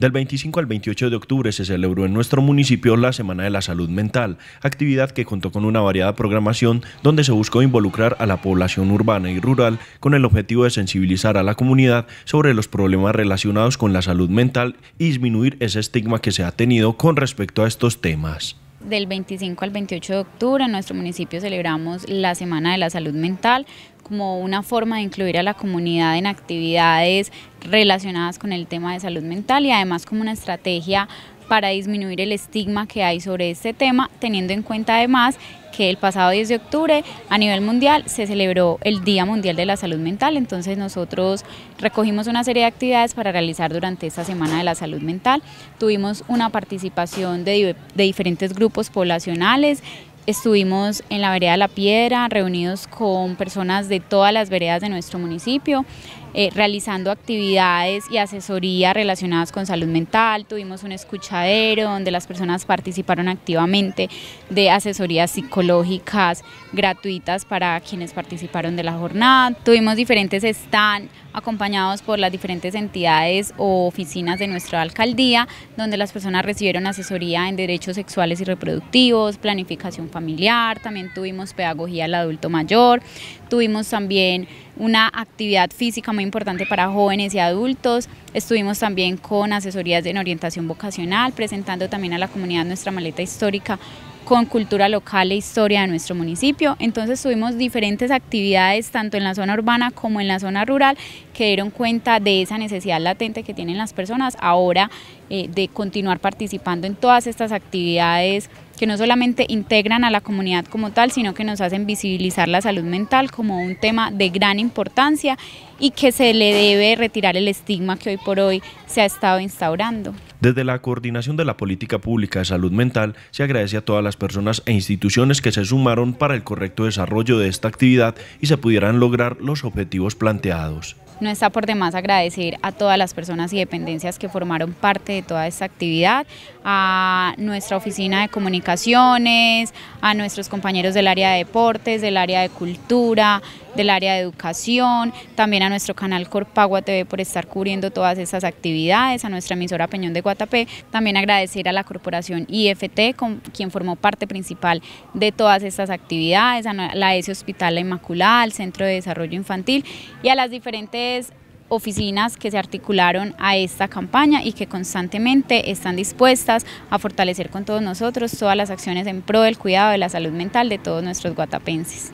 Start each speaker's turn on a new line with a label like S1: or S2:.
S1: Del 25 al 28 de octubre se celebró en nuestro municipio la Semana de la Salud Mental, actividad que contó con una variada programación donde se buscó involucrar a la población urbana y rural con el objetivo de sensibilizar a la comunidad sobre los problemas relacionados con la salud mental y disminuir ese estigma que se ha tenido con respecto a estos temas
S2: del 25 al 28 de octubre en nuestro municipio celebramos la Semana de la Salud Mental como una forma de incluir a la comunidad en actividades relacionadas con el tema de salud mental y además como una estrategia para disminuir el estigma que hay sobre este tema, teniendo en cuenta además que el pasado 10 de octubre a nivel mundial se celebró el Día Mundial de la Salud Mental, entonces nosotros recogimos una serie de actividades para realizar durante esta Semana de la Salud Mental. Tuvimos una participación de, de diferentes grupos poblacionales, Estuvimos en la vereda La Piedra reunidos con personas de todas las veredas de nuestro municipio, eh, realizando actividades y asesoría relacionadas con salud mental. Tuvimos un escuchadero donde las personas participaron activamente de asesorías psicológicas gratuitas para quienes participaron de la jornada. Tuvimos diferentes stands acompañados por las diferentes entidades o oficinas de nuestra alcaldía, donde las personas recibieron asesoría en derechos sexuales y reproductivos, planificación familiar, también tuvimos pedagogía al adulto mayor, tuvimos también una actividad física muy importante para jóvenes y adultos, estuvimos también con asesorías en orientación vocacional, presentando también a la comunidad nuestra maleta histórica con cultura local e historia de nuestro municipio. Entonces tuvimos diferentes actividades tanto en la zona urbana como en la zona rural que dieron cuenta de esa necesidad latente que tienen las personas ahora eh, de continuar participando en todas estas actividades que no solamente integran a la comunidad como tal, sino que nos hacen visibilizar la salud mental como un tema de gran importancia y que se le debe retirar el estigma que hoy por hoy se ha estado instaurando.
S1: Desde la coordinación de la política pública de salud mental, se agradece a todas las personas e instituciones que se sumaron para el correcto desarrollo de esta actividad y se pudieran lograr los objetivos planteados.
S2: No está por demás agradecer a todas las personas y dependencias que formaron parte de toda esta actividad, a nuestra oficina de comunicaciones, a nuestros compañeros del área de deportes, del área de cultura, del área de educación, también a nuestro canal Corpagua TV por estar cubriendo todas estas actividades, a nuestra emisora Peñón de Guatapé, también agradecer a la corporación IFT, con quien formó parte principal de todas estas actividades, a la ESE Hospital La Inmaculada, al Centro de Desarrollo Infantil y a las diferentes oficinas que se articularon a esta campaña y que constantemente están dispuestas a fortalecer con todos nosotros todas las acciones en pro del cuidado de la salud mental de todos nuestros guatapenses.